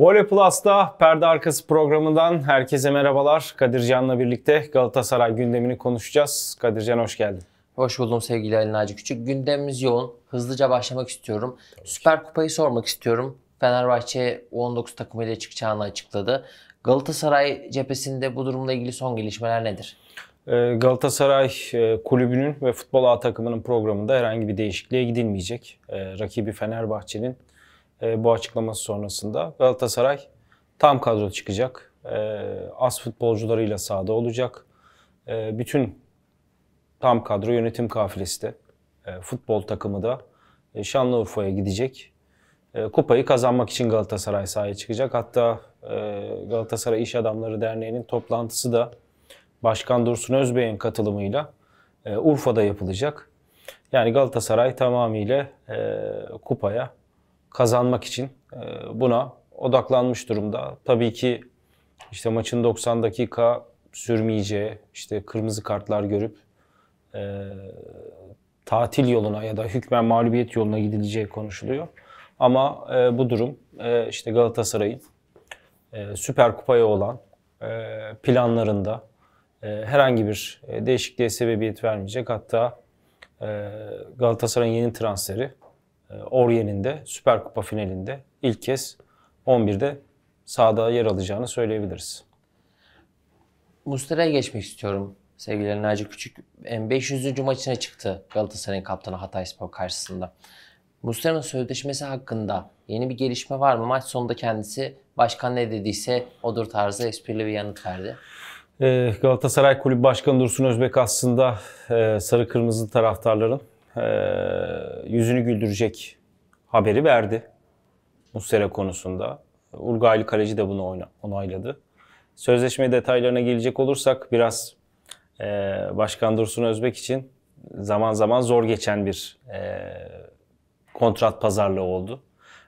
Voley Plus'ta Perde Arkası programından herkese merhabalar. Kadircan'la birlikte Galatasaray gündemini konuşacağız. Kadircan hoş geldin. Hoş buldum sevgili Ali Naci Küçük. Gündemimiz yoğun. Hızlıca başlamak istiyorum. Tabii. Süper Kupayı sormak istiyorum. Fenerbahçe 19 takımıyla çıkacağını açıkladı. Galatasaray cephesinde bu durumla ilgili son gelişmeler nedir? Ee, Galatasaray e, kulübünün ve futbol A takımının programında herhangi bir değişikliğe gidilmeyecek. Ee, rakibi Fenerbahçe'nin e, bu açıklaması sonrasında. Galatasaray tam kadro çıkacak. E, az futbolcularıyla sahada olacak. E, bütün tam kadro yönetim kafilesi de e, futbol takımı da e, Şanlıurfa'ya gidecek. E, kupayı kazanmak için Galatasaray sahaya çıkacak. Hatta e, Galatasaray İş Adamları Derneği'nin toplantısı da Başkan Dursun Özbey'in katılımıyla e, Urfa'da yapılacak. Yani Galatasaray tamamıyla e, kupaya kazanmak için e, buna odaklanmış durumda. Tabii ki işte maçın 90 dakika sürmeyeceği, işte kırmızı kartlar görüp e, tatil yoluna ya da hükmen mağlubiyet yoluna gidileceği konuşuluyor. Ama e, bu durum e, işte Galatasaray'ın e, Süper Kupa'ya olan e, planlarında e, herhangi bir e, değişikliğe sebebiyet vermeyecek. Hatta e, Galatasaray'ın yeni transferi ee, Orient'inde Süper Kupa finalinde ilk kez 11'de sahada yer alacağını söyleyebiliriz. Mustera'ya geçmek istiyorum. Sevgili Naci Küçük 500. maçına çıktı Galatasaray'ın kaptanı Hatay Spor karşısında. Mustera'nın sözleşmesi hakkında yeni bir gelişme var mı? Maç sonunda kendisi başkan ne dediyse odur tarzı esprili bir yanıt verdi. Ee, Galatasaray Kulübü Başkanı Dursun Özbek aslında e, sarı kırmızı taraftarların ee, yüzünü güldürecek haberi verdi. Muslera konusunda. Urgaylı kaleci de bunu onayladı. Sözleşme detaylarına gelecek olursak biraz e, Başkan Dursun Özbek için zaman zaman zor geçen bir e, kontrat pazarlığı oldu.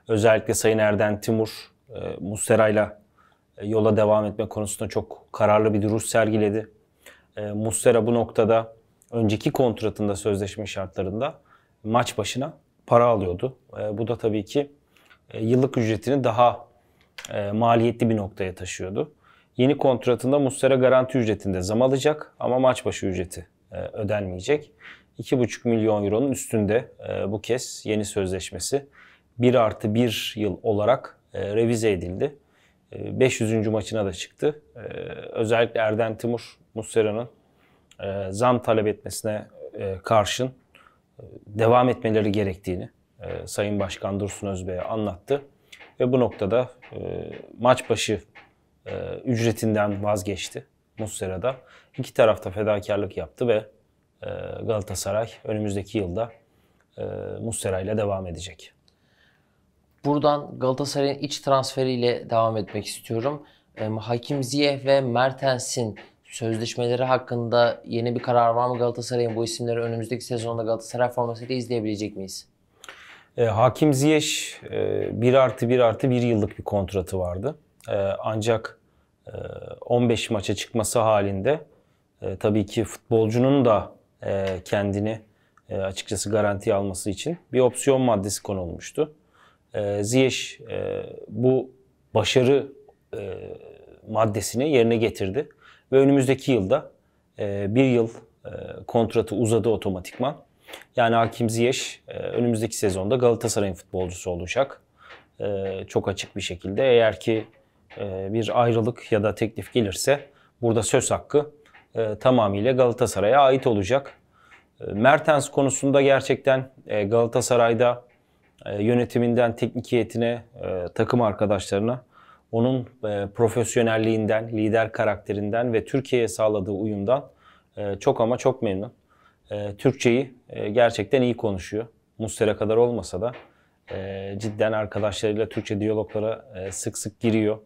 Özellikle Sayın Erden Timur e, Mustera'yla e, yola devam etme konusunda çok kararlı bir duruş sergiledi. E, Mustera bu noktada önceki kontratında sözleşme şartlarında maç başına para alıyordu. E, bu da tabii ki e, yıllık ücretini daha e, maliyetli bir noktaya taşıyordu. Yeni kontratında Mustera garanti ücretinde zam alacak ama maç başı ücreti e, ödenmeyecek. 2,5 milyon euronun üstünde e, bu kez yeni sözleşmesi 1 artı 1 yıl olarak e, revize edildi. E, 500. maçına da çıktı. E, özellikle Erden Timur Mustera'nın e, zam talep etmesine e, karşın e, devam etmeleri gerektiğini Sayın Başkan Dursun Özbey'e anlattı. Ve bu noktada e, maç başı ücretinden vazgeçti Muslera'da. İki tarafta fedakarlık yaptı ve Galatasaray önümüzdeki yılda e, Muslera ile devam edecek. Buradan Galatasaray'ın iç transferiyle devam etmek istiyorum. Hakim Ziyeh ve Mertens'in sözleşmeleri hakkında yeni bir karar var mı Galatasaray'ın bu isimleri önümüzdeki sezonda Galatasaray formasıyla izleyebilecek miyiz? E, Hakim Ziyech e, 1 artı 1 artı 1 yıllık bir kontratı vardı. E, ancak e, 15 maça çıkması halinde e, tabii ki futbolcunun da e, kendini e, açıkçası garanti alması için bir opsiyon maddesi konulmuştu. E, Ziyech e, bu başarı e, maddesini yerine getirdi. Ve önümüzdeki yılda e, bir yıl e, kontratı uzadı otomatikman. Yani Hakim Ziyech e, önümüzdeki sezonda Galatasaray'ın futbolcusu olacak. E, çok açık bir şekilde. Eğer ki e, bir ayrılık ya da teklif gelirse burada söz hakkı e, tamamıyla Galatasaray'a ait olacak. E, Mertens konusunda gerçekten e, Galatasaray'da e, yönetiminden teknik heyetine, e, takım arkadaşlarına onun e, profesyonelliğinden, lider karakterinden ve Türkiye'ye sağladığı uyumdan e, çok ama çok memnun. E, Türkçeyi e, gerçekten iyi konuşuyor. Mustera kadar olmasa da e, cidden arkadaşlarıyla Türkçe diyaloglara e, sık sık giriyor.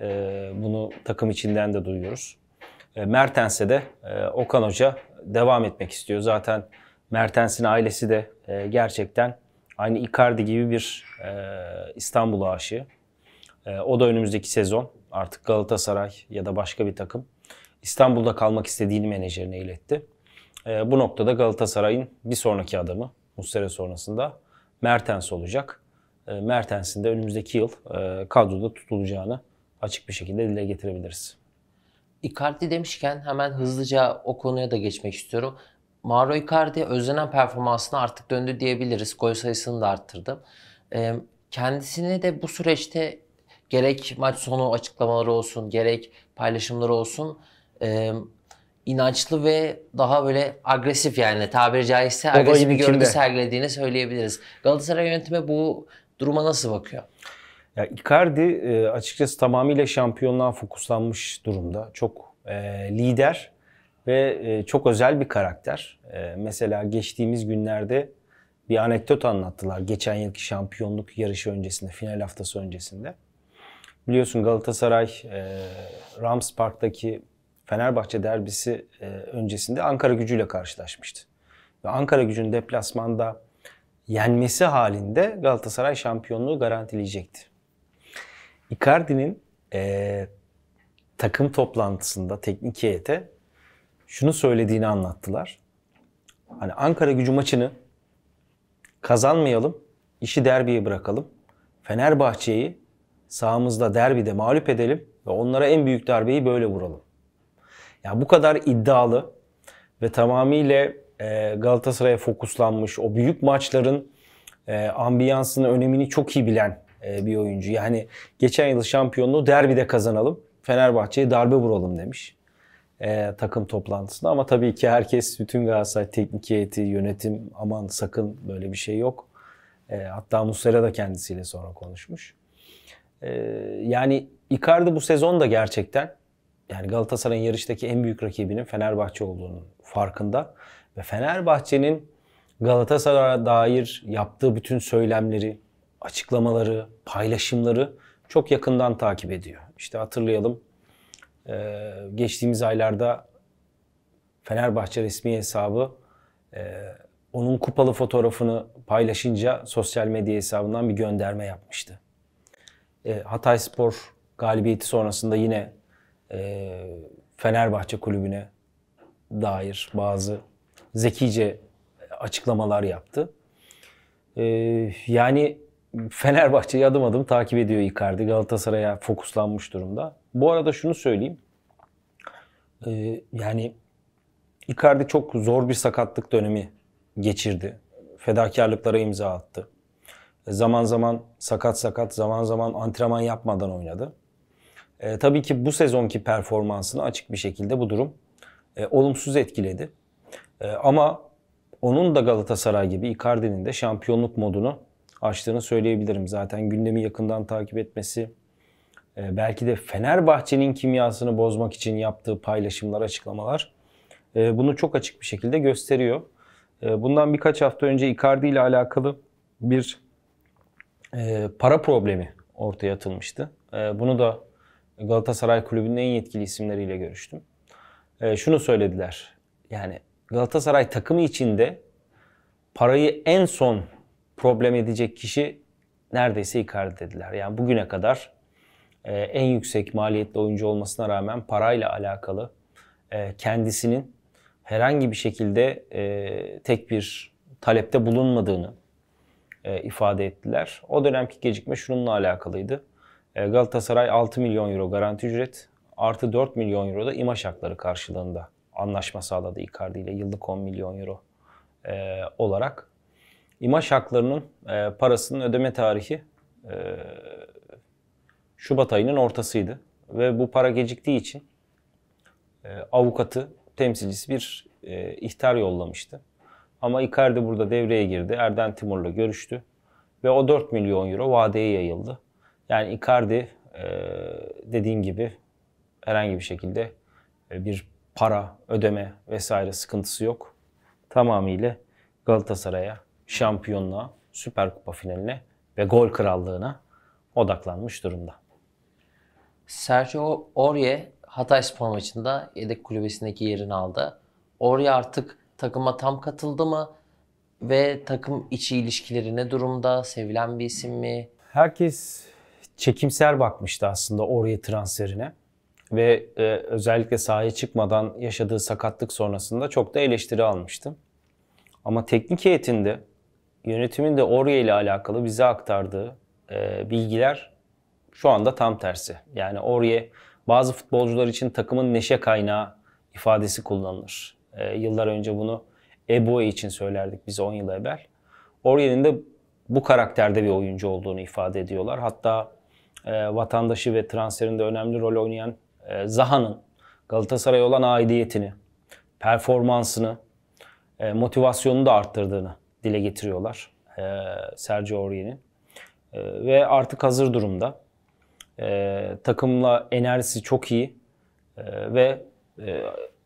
E, bunu takım içinden de duyuyoruz. E, Mertens'e de e, Okan Hoca devam etmek istiyor. Zaten Mertens'in ailesi de e, gerçekten aynı Icardi gibi bir e, İstanbul aşığı. Ee, o da önümüzdeki sezon artık Galatasaray ya da başka bir takım İstanbul'da kalmak istediğini menajerine iletti. Ee, bu noktada Galatasaray'ın bir sonraki adamı Muslera sonrasında Mertens olacak. Ee, Mertens'in de önümüzdeki yıl e, kadroda tutulacağını açık bir şekilde dile getirebiliriz. Icardi demişken hemen hızlıca o konuya da geçmek istiyorum. Mauro Icardi özlenen performansına artık döndü diyebiliriz. Gol sayısını da arttırdı. Kendisini de bu süreçte gerek maç sonu açıklamaları olsun, gerek paylaşımları olsun e, inançlı ve daha böyle agresif yani tabiri caizse agresif bir görüntü sergilediğini söyleyebiliriz. Galatasaray yönetimi bu duruma nasıl bakıyor? Ya Icardi e, açıkçası tamamıyla şampiyonluğa fokuslanmış durumda. Çok e, lider ve e, çok özel bir karakter. E, mesela geçtiğimiz günlerde bir anekdot anlattılar. Geçen yılki şampiyonluk yarışı öncesinde, final haftası öncesinde. Biliyorsun Galatasaray e, Rams Park'taki Fenerbahçe derbisi e, öncesinde Ankara gücüyle karşılaşmıştı. Ve Ankara gücünün deplasmanda yenmesi halinde Galatasaray şampiyonluğu garantileyecekti. Icardi'nin e, takım toplantısında teknik heyete şunu söylediğini anlattılar. Hani Ankara gücü maçını kazanmayalım, işi derbiye bırakalım. Fenerbahçe'yi sahamızda derbide mağlup edelim ve onlara en büyük darbeyi böyle vuralım. Ya yani bu kadar iddialı ve tamamıyla e, Galatasaray'a fokuslanmış, o büyük maçların e, ambiyansını, önemini çok iyi bilen e, bir oyuncu. Yani geçen yıl şampiyonluğu derbide kazanalım, Fenerbahçe'ye darbe vuralım demiş e, takım toplantısında. Ama tabii ki herkes, bütün Galatasaray teknik heyeti, yönetim aman sakın böyle bir şey yok. E, hatta Muslera da kendisiyle sonra konuşmuş. Ee, yani Icardi bu sezon da gerçekten yani Galatasaray'ın yarıştaki en büyük rakibinin Fenerbahçe olduğunun farkında ve Fenerbahçe'nin Galatasaray'a dair yaptığı bütün söylemleri, açıklamaları, paylaşımları çok yakından takip ediyor. İşte hatırlayalım ee, geçtiğimiz aylarda Fenerbahçe resmi hesabı ee, onun kupalı fotoğrafını paylaşınca sosyal medya hesabından bir gönderme yapmıştı. E, Hatay Spor galibiyeti sonrasında yine e, Fenerbahçe kulübüne dair bazı zekice açıklamalar yaptı. E, yani Fenerbahçe'yi adım adım takip ediyor Icardi. Galatasaray'a fokuslanmış durumda. Bu arada şunu söyleyeyim. yani Icardi çok zor bir sakatlık dönemi geçirdi. Fedakarlıklara imza attı. Zaman zaman sakat sakat, zaman zaman antrenman yapmadan oynadı. E, tabii ki bu sezonki performansını açık bir şekilde bu durum e, olumsuz etkiledi. E, ama onun da Galatasaray gibi Icardi'nin de şampiyonluk modunu açtığını söyleyebilirim. Zaten gündemi yakından takip etmesi, e, belki de Fenerbahçe'nin kimyasını bozmak için yaptığı paylaşımlar, açıklamalar e, bunu çok açık bir şekilde gösteriyor. E, bundan birkaç hafta önce Icardi ile alakalı bir ee, para problemi ortaya atılmıştı. Ee, bunu da Galatasaray Kulübü'nün en yetkili isimleriyle görüştüm. Ee, şunu söylediler. Yani Galatasaray takımı içinde parayı en son problem edecek kişi neredeyse ikar dediler. Yani bugüne kadar e, en yüksek maliyetli oyuncu olmasına rağmen parayla alakalı e, kendisinin herhangi bir şekilde e, tek bir talepte bulunmadığını, e, ifade ettiler. O dönemki gecikme şununla alakalıydı. E, Galatasaray 6 milyon euro garanti ücret artı 4 milyon euro da imaj hakları karşılığında anlaşma sağladı Icardi ile yıllık 10 milyon euro e, olarak. İmaj haklarının e, parasının ödeme tarihi e, Şubat ayının ortasıydı ve bu para geciktiği için e, avukatı, temsilcisi bir e, ihtar yollamıştı. Ama Icardi burada devreye girdi. Erden Timur'la görüştü. Ve o 4 milyon euro vadeye yayıldı. Yani Icardi e, dediğim gibi herhangi bir şekilde e, bir para, ödeme vesaire sıkıntısı yok. Tamamıyla Galatasaray'a, şampiyonluğa, Süper Kupa finaline ve gol krallığına odaklanmış durumda. Sergio Orye Hatay Spor maçında yedek kulübesindeki yerini aldı. Orye artık Takıma tam katıldı mı? Ve takım içi ilişkileri ne durumda? Sevilen bir isim mi? Herkes çekimser bakmıştı aslında oraya transferine. Ve e, özellikle sahaya çıkmadan yaşadığı sakatlık sonrasında çok da eleştiri almıştım. Ama teknik heyetinde yönetimin de oraya ile alakalı bize aktardığı e, bilgiler şu anda tam tersi. Yani oraya bazı futbolcular için takımın neşe kaynağı ifadesi kullanılır. E, yıllar önce bunu Eboe için söylerdik biz 10 yıl evvel. Oriel'in de bu karakterde bir oyuncu olduğunu ifade ediyorlar. Hatta e, vatandaşı ve transferinde önemli rol oynayan e, Zaha'nın Galatasaray'a olan aidiyetini, performansını, e, motivasyonunu da arttırdığını dile getiriyorlar e, Sergio Oriel'in. E, ve artık hazır durumda. E, takımla enerjisi çok iyi e, ve e,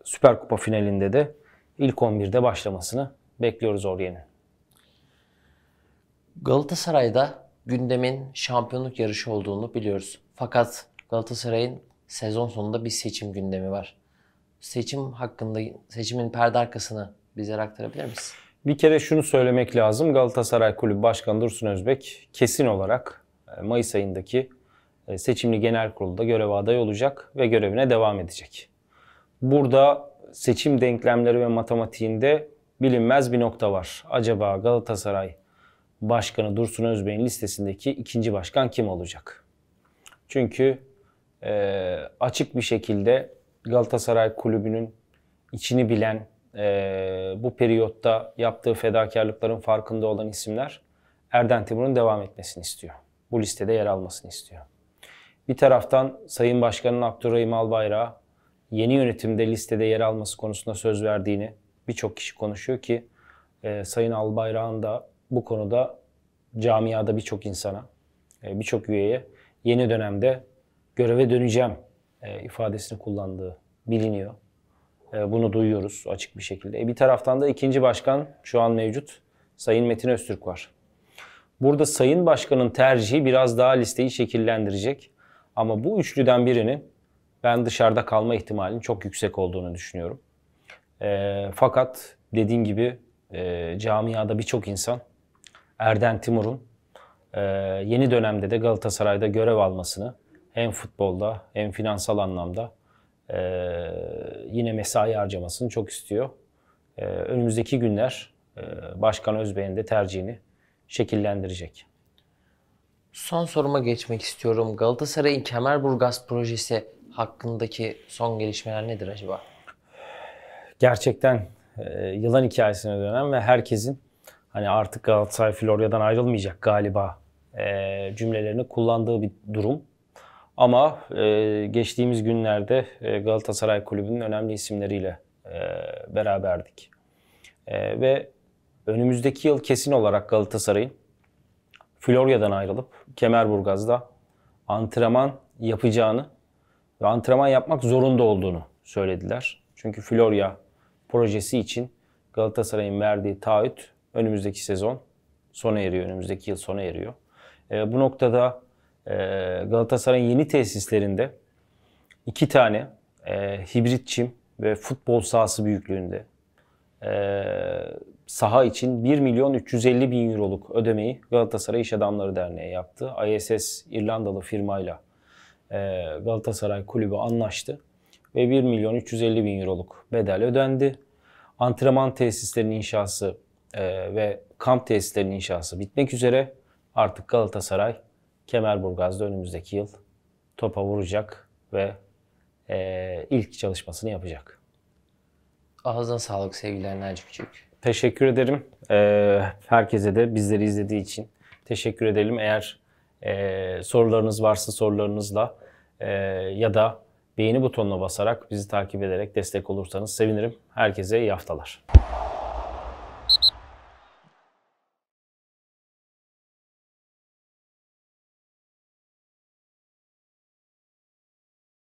Süper Kupa finalinde de ilk 11'de başlamasını bekliyoruz Oriye'nin. Galatasaray'da gündemin şampiyonluk yarışı olduğunu biliyoruz. Fakat Galatasaray'ın sezon sonunda bir seçim gündemi var. Seçim hakkında seçimin perde arkasını bizlere aktarabilir misin? Bir kere şunu söylemek lazım. Galatasaray Kulübü Başkanı Dursun Özbek kesin olarak e, Mayıs ayındaki e, seçimli genel kurulda görev aday olacak ve görevine devam edecek. Burada seçim denklemleri ve matematiğinde bilinmez bir nokta var. Acaba Galatasaray Başkanı Dursun Özbey'in listesindeki ikinci başkan kim olacak? Çünkü e, açık bir şekilde Galatasaray Kulübü'nün içini bilen, e, bu periyotta yaptığı fedakarlıkların farkında olan isimler Erden Timur'un devam etmesini istiyor. Bu listede yer almasını istiyor. Bir taraftan Sayın Başkan'ın Abdurrahim Albayrak'a yeni yönetimde listede yer alması konusunda söz verdiğini birçok kişi konuşuyor ki e, Sayın Albayrak'ın da bu konuda camiada birçok insana, e, birçok üyeye yeni dönemde göreve döneceğim e, ifadesini kullandığı biliniyor. E, bunu duyuyoruz açık bir şekilde. E, bir taraftan da ikinci başkan şu an mevcut Sayın Metin Öztürk var. Burada Sayın Başkan'ın tercihi biraz daha listeyi şekillendirecek. Ama bu üçlüden birini ben dışarıda kalma ihtimalinin çok yüksek olduğunu düşünüyorum. E, fakat dediğim gibi e, camiada birçok insan Erden Timur'un e, yeni dönemde de Galatasaray'da görev almasını hem futbolda hem finansal anlamda e, yine mesai harcamasını çok istiyor. E, önümüzdeki günler e, Başkan Özbey'in de tercihini şekillendirecek. Son soruma geçmek istiyorum. Galatasaray'ın Kemerburgaz projesi hakkındaki son gelişmeler nedir acaba? Gerçekten e, yılan hikayesine dönen ve herkesin hani artık Galatasaray Florya'dan ayrılmayacak galiba e, cümlelerini kullandığı bir durum. Ama e, geçtiğimiz günlerde e, Galatasaray Kulübü'nün önemli isimleriyle e, beraberdik. E, ve önümüzdeki yıl kesin olarak Galatasaray'ın Florya'dan ayrılıp Kemerburgaz'da antrenman yapacağını ve antrenman yapmak zorunda olduğunu söylediler. Çünkü Florya projesi için Galatasaray'ın verdiği taahhüt önümüzdeki sezon sona eriyor, önümüzdeki yıl sona eriyor. E, bu noktada e, Galatasaray'ın yeni tesislerinde iki tane e, hibrit çim ve futbol sahası büyüklüğünde e, saha için 1 milyon 350 bin euroluk ödemeyi Galatasaray İş Adamları Derneği yaptı. ISS İrlandalı firmayla ee, Galatasaray kulübü anlaştı ve 1 milyon 350 bin euroluk bedel ödendi. Antrenman tesislerinin inşası e, ve kamp tesislerinin inşası bitmek üzere artık Galatasaray Kemerburgaz'da önümüzdeki yıl topa vuracak ve e, ilk çalışmasını yapacak. Ağzına sağlık sevgiler Naci Küçük. Teşekkür ederim. Ee, herkese de bizleri izlediği için teşekkür edelim. Eğer e, sorularınız varsa sorularınızla e, ya da beğeni butonuna basarak bizi takip ederek destek olursanız sevinirim. Herkese iyi haftalar.